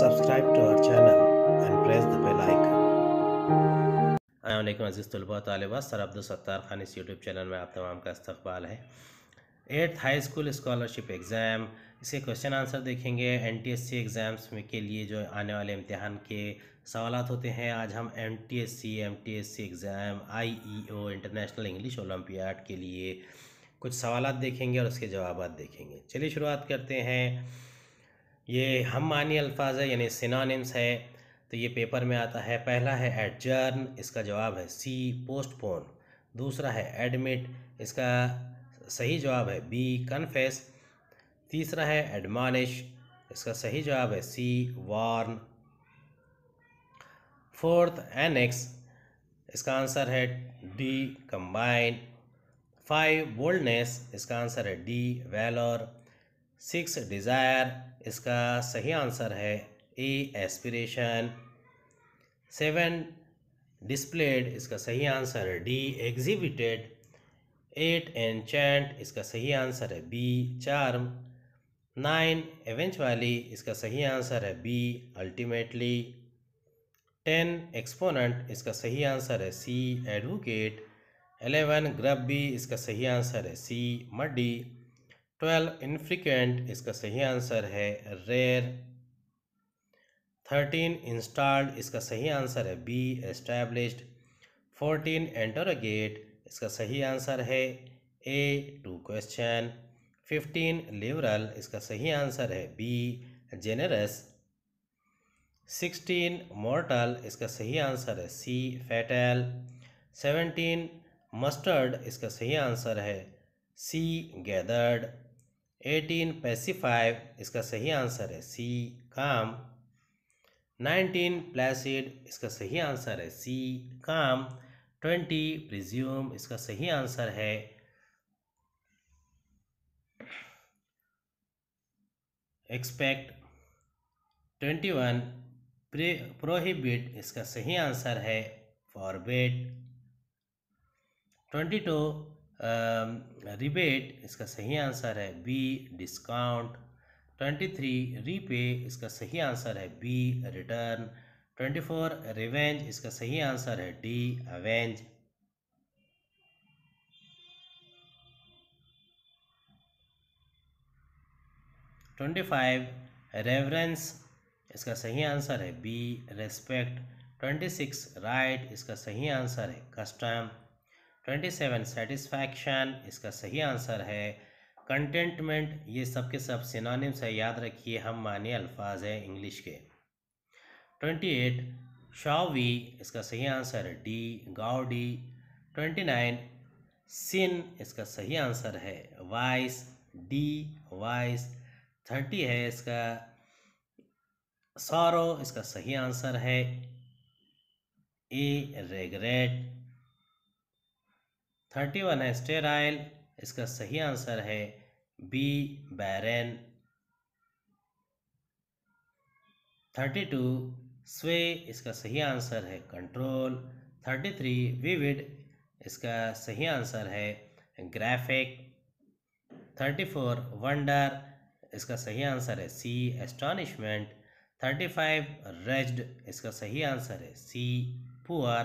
subscribe to our channel and press the bell icon. अल्लाम अज़ीज़ तलबा तलबा सर अब्दुल सत्तार खान इस यूट्यूब चैनल में आप तमाम का इस्तबाल है eighth high school scholarship exam इसके क्वेश्चन आंसर देखेंगे N T S C exams में के लिए जो आने वाले इम्तहान के सवाल होते हैं आज हम M T S C M T S C exam I E O international English olympiad के लिए कुछ सवाल देखेंगे और उसके जवाब देखेंगे चलिए शुरुआत करते हैं ये हम मानी अल्फाज है यानी सिनानिम्स है तो ये पेपर में आता है पहला है एडजर्न इसका जवाब है सी पोस्टपोन दूसरा है एडमिट इसका सही जवाब है बी कन्फेस तीसरा है एडमानिश इसका सही जवाब है सी वार्न फोर्थ एनेक्स इसका आंसर है डी कंबाइन फाइव बोल्डनेस इसका आंसर है डी वेलर सिक्स डिज़ायर इसका सही आंसर है A e, aspiration seven displayed इसका सही आंसर है डी एग्जिबिटेड एट एंड इसका सही आंसर है बी चार्म नाइन वाली इसका सही आंसर है बी अल्टीमेटली टेन एक्सपोनेंट इसका सही आंसर है C advocate eleven grub B इसका सही आंसर है सी मडी ट्वेल्व इनफ्रिक्वेंट इसका सही आंसर है रेयर थर्टीन इंस्टॉल्ड इसका सही आंसर है B established fourteen enter a gate इसका सही आंसर है A to question fifteen liberal इसका सही आंसर है बी जेनरस सिक्सटीन मोर्टल इसका सही आंसर है सी फैटल सेवेंटीन मस्टर्ड इसका सही आंसर है सी गैदर्ड एटीन पैसिफाइव इसका सही आंसर है सी काम नाइनटीन प्लेसिड इसका सही आंसर है सी काम ट्वेंटी प्रिज्यूम इसका सही आंसर है एक्सपेक्ट ट्वेंटी वन प्रोहिबिट इसका सही आंसर है forbid twenty two rebate um, इसका सही आंसर है B discount twenty three repay इसका सही आंसर है B return twenty four revenge इसका सही आंसर है D avenge twenty five reverence इसका सही आंसर है B respect twenty six right इसका सही आंसर है कस्टम ट्वेंटी सेवन सेटिस्फैक्शन इसका सही आंसर है कंटेंटमेंट ये सब के सब सिनोनिम्स है याद रखिए हम मानिए अल्फाज हैं इंग्लिश के ट्वेंटी एट शावी इसका सही आंसर है डी गाओ डी ट्वेंटी नाइन सिन इसका सही आंसर है वाइस डी वाइस थर्टी है इसका सौरो इसका सही आंसर है ए रेगरेट थर्टी वन है स्टेराइल इसका सही आंसर है बी बैरन थर्टी टू स्वे इसका सही आंसर है कंट्रोल थर्टी थ्री विविड इसका सही आंसर है ग्राफिक थर्टी फोर वंडर इसका सही आंसर है C astonishment thirty five raised इसका सही आंसर है सी पुअर